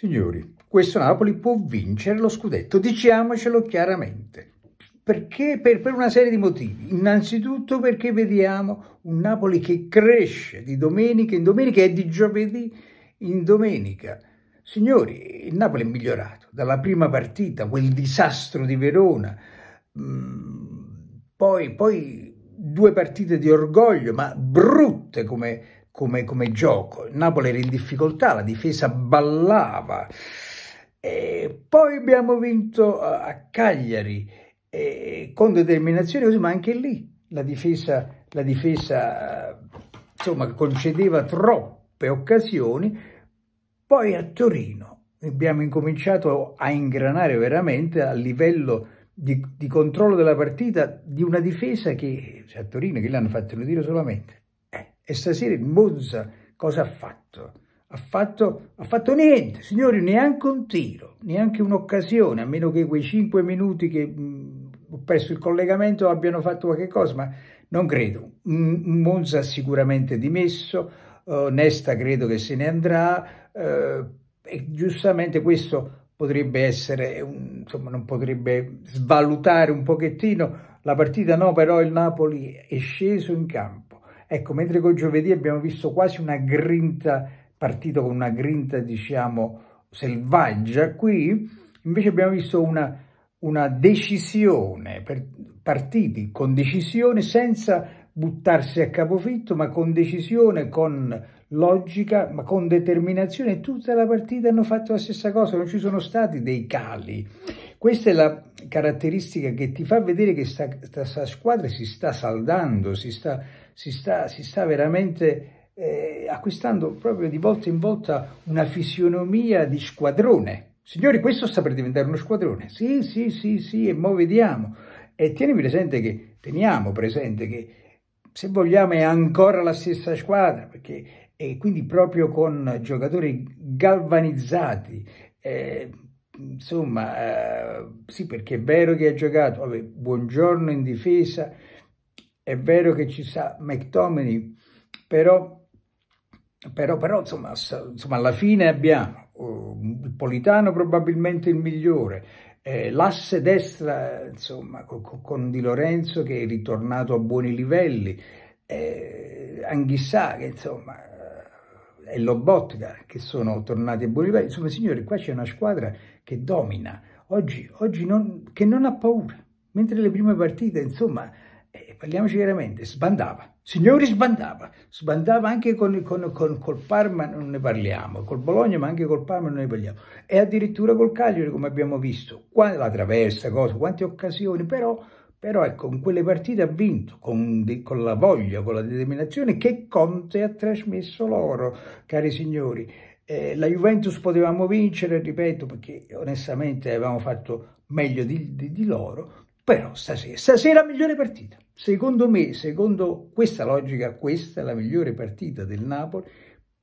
Signori, questo Napoli può vincere lo scudetto, diciamocelo chiaramente. Perché? Per, per, una serie di motivi. Innanzitutto perché vediamo un Napoli che cresce di domenica in domenica e di giovedì in domenica. Signori, il Napoli è migliorato dalla prima partita, quel disastro di Verona, mm, poi, poi due partite di orgoglio, ma brutte come come, come gioco. Il Napoli era in difficoltà, la difesa ballava. E poi abbiamo vinto a Cagliari eh, con determinazione, così, ma anche lì la difesa, la difesa insomma, concedeva troppe occasioni. Poi a Torino abbiamo incominciato a ingranare veramente a livello di, di controllo della partita di una difesa che cioè a Torino che l'hanno fatto un tiro solamente. Eh, e stasera il Monza cosa ha fatto? Ha fatto, ha fatto niente, signori, neanche un tiro, neanche un'occasione, a meno che quei cinque minuti che mh, mm, ho perso il collegamento abbiano fatto qualche cosa, ma non credo. M Monza sicuramente dimesso, uh, Nesta credo che se ne andrà, uh, e giustamente questo potrebbe essere, un, insomma, non potrebbe svalutare un pochettino la partita, no, però il Napoli è sceso in campo Ecco, mentre con giovedì abbiamo visto quasi una grinta, partito con una grinta, diciamo, selvaggia, qui invece abbiamo visto una, una decisione, per partiti con decisione senza buttarsi a capofitto, ma con decisione, con logica, ma con determinazione. Tutta la partita hanno fatto la stessa cosa, non ci sono stati dei cali. Questa è la caratteristica che ti fa vedere che questa squadra si sta saldando, si sta si sta, si sta veramente eh, acquistando proprio di volta in volta una fisionomia di squadrone. Signori, questo sta per diventare uno squadrone. Sì, sì, sì, sì, e mo vediamo. E tienimi presente che, teniamo presente che se vogliamo è ancora la stessa squadra, perché e quindi proprio con giocatori galvanizzati, eh, insomma, eh, sì perché è vero che ha giocato, vabbè, buongiorno in difesa, è vero che ci sa McTominay, però, però, però insomma, insomma, alla fine abbiamo uh, Politano probabilmente il migliore, eh, l'asse destra insomma, con, con, Di Lorenzo che è ritornato a buoni livelli, eh, Anghissà che insomma eh, e Lobotka che sono tornati a buoni livelli, insomma signori qua c'è una squadra che domina, oggi, oggi non, che non ha paura, mentre le prime partite insomma parliamoci veramente, sbandava. Signori sbandava, sbandava anche con, con, con, col Parma, non ne parliamo, col Bologna, ma anche col Parma non ne parliamo. E addirittura col Cagliari, come abbiamo visto, qua la traversa, cosa, quante occasioni, però, però ecco, in quelle partite ha vinto, con, con la voglia, con la determinazione che Conte ha trasmesso loro, cari signori. Eh, la Juventus potevamo vincere, ripeto, perché onestamente avevamo fatto meglio di, di, di loro, però stasera, stasera migliore partita. Secondo me, secondo questa logica, questa è la migliore partita del Napoli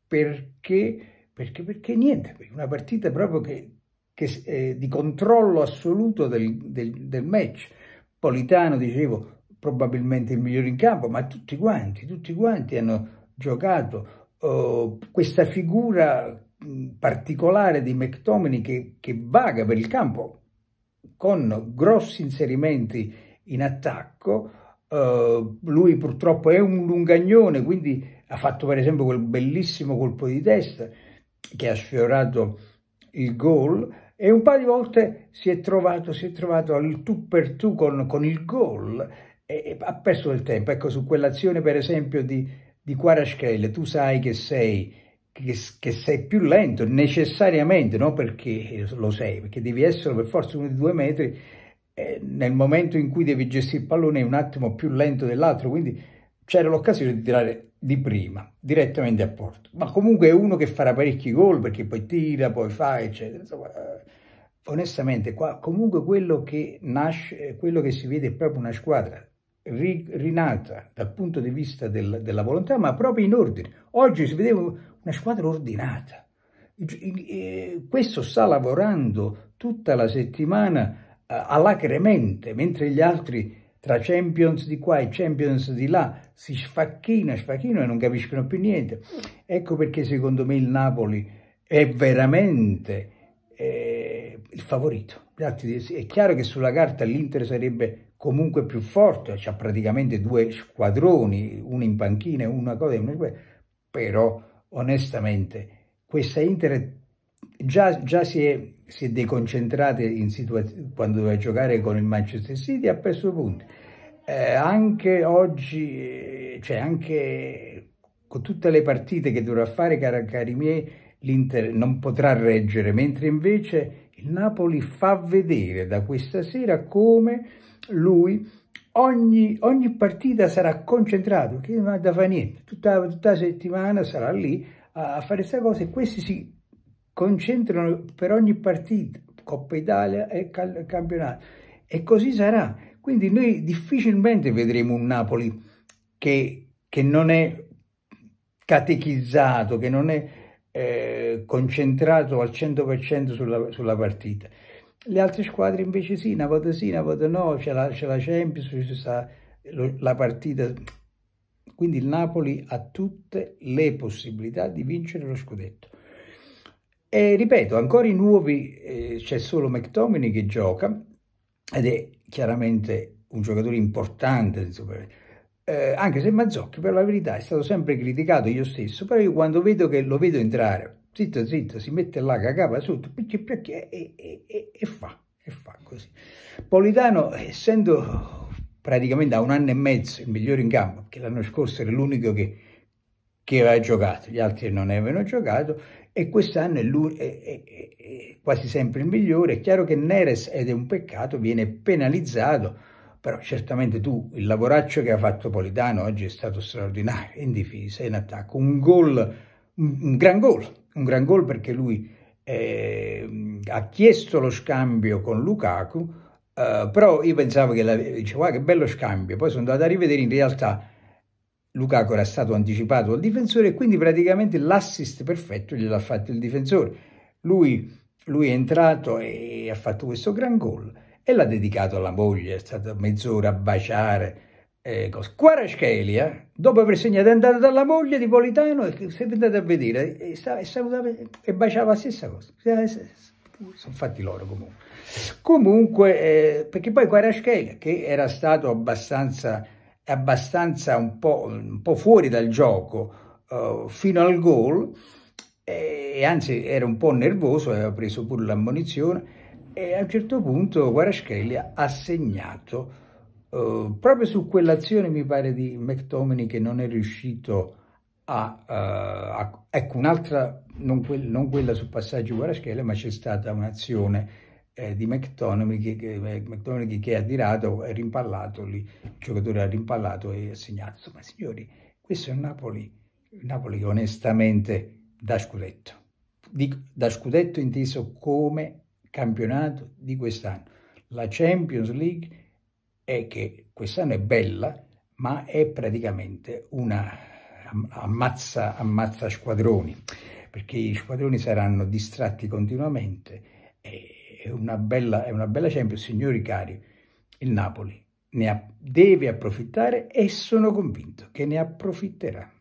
perché, perché, perché niente, una partita proprio che, che, eh, di controllo assoluto del, del, del match. Politano, dicevo, probabilmente il migliore in campo, ma tutti quanti, tutti quanti hanno giocato. Oh, questa figura particolare di McTominay che, che vaga per il campo, con grossi inserimenti in attacco. Uh, lui purtroppo è un lungagnone, quindi ha fatto per esempio quel bellissimo colpo di testa che ha sfiorato il gol e un paio di volte si è trovato, si è trovato al tu per tu con, con il gol e, e, ha perso del tempo. Ecco, su quell'azione per esempio di, di Quaraschelle, tu sai che sei che, che, sei più lento necessariamente, non perché lo sei, perché devi essere per forza uno di due metri, eh, nel momento in cui devi gestire il pallone è un attimo più lento dell'altro, quindi c'era l'occasione di tirare di prima, direttamente a porto. Ma comunque è uno che farà parecchi gol, perché poi tira, poi fa, eccetera. Insomma, eh, onestamente, qua, comunque quello che nasce, eh, quello che si vede è proprio una squadra rinata dal punto di vista del, della volontà, ma proprio in ordine. Oggi si vedeva una squadra ordinata. Eh, questo sta lavorando tutta la settimana eh, alacremente, mentre gli altri tra Champions di qua e Champions di là si sfacchina, sfacchino e non capiscono più niente. Ecco perché secondo me il Napoli è veramente eh, il favorito. È chiaro che sulla carta l'Inter sarebbe comunque più forte, ha praticamente due squadroni, uno in panchina e una cosa, però onestamente, questa Inter già, già si, è, si, è, deconcentrata quando doveva giocare con il Manchester City, ha perso punti. Eh, anche oggi, eh, cioè anche con tutte le partite che dovrà fare, cari, cari miei, l'Inter non potrà reggere, mentre invece il Napoli fa vedere da questa sera come lui ogni, ogni partita sarà concentrato, che non ha da fare niente, tutta, tutta la settimana sarà lì a, a fare questa cosa e questi si concentrano per ogni partita, Coppa Italia e campionato. E così sarà. Quindi noi difficilmente vedremo un Napoli che, che non è catechizzato, che non è eh, concentrato al 100% sulla, sulla partita. Le altre squadre invece sì, una volta sì, una volta no, c'è la, la, Champions, c'è la, la partita. Quindi il Napoli ha tutte le possibilità di vincere lo scudetto. E ripeto, ancora i nuovi, eh, c'è solo McTominay che gioca ed è chiaramente un giocatore importante, insomma, eh, anche se Mazzocchi per la verità è stato sempre criticato io stesso, però io quando vedo che lo vedo entrare zitta zitta, si mette la cagava sotto, picchi picchi e, e, e, e, fa, e fa così. Politano, essendo praticamente da un anno e mezzo il migliore in campo, perché l'anno scorso era l'unico che, che, aveva giocato, gli altri non avevano giocato, e quest'anno è, è, è, è, quasi sempre il migliore. È chiaro che Neres, ed è un peccato, viene penalizzato, però certamente tu, il lavoraccio che ha fatto Politano oggi è stato straordinario, in difesa, in attacco, un gol un, un gran gol, un gran gol perché lui eh, ha chiesto lo scambio con Lukaku, eh, però io pensavo che, la, dicevo, ah, che bello scambio, poi sono andato a rivedere in realtà Lukaku era stato anticipato dal difensore e quindi praticamente l'assist perfetto gliel'ha fatto il difensore. Lui, lui, è entrato e ha fatto questo gran gol e l'ha dedicato alla moglie, è stata mezz'ora a baciare, eh, Quaraschelia, eh. dopo aver segnato, è andato dalla moglie di Politano e si è andato a vedere e, e, salutava, e baciava la stessa cosa. Eh, Sono fatti loro comunque. Comunque, eh, perché poi Quaraschelia, che era stato abbastanza, abbastanza un, po', un po' fuori dal gioco eh, fino al gol, e anzi era un po' nervoso, aveva preso pure l'ammonizione, e a un certo punto Quaraschelia ha segnato eh, proprio su quell'azione mi pare di McTominay che non è riuscito a, uh, a ecco un'altra, non, que non, quella sul passaggio Guaraschele, ma c'è stata un'azione eh, di McTominay che, che, eh, McTominay che ha tirato, è rimpallato lì, il giocatore ha rimpallato e ha segnato. Insomma, signori, questo è un Napoli, un Napoli che onestamente da scudetto, Dico, da scudetto inteso come campionato di quest'anno. La Champions League è che quest'anno è bella, ma è praticamente una ammazza, ammazza squadroni, perché i squadroni saranno distratti continuamente. È una bella, è una bella Champions, signori cari, il Napoli ne deve approfittare e sono convinto che ne approfitterà.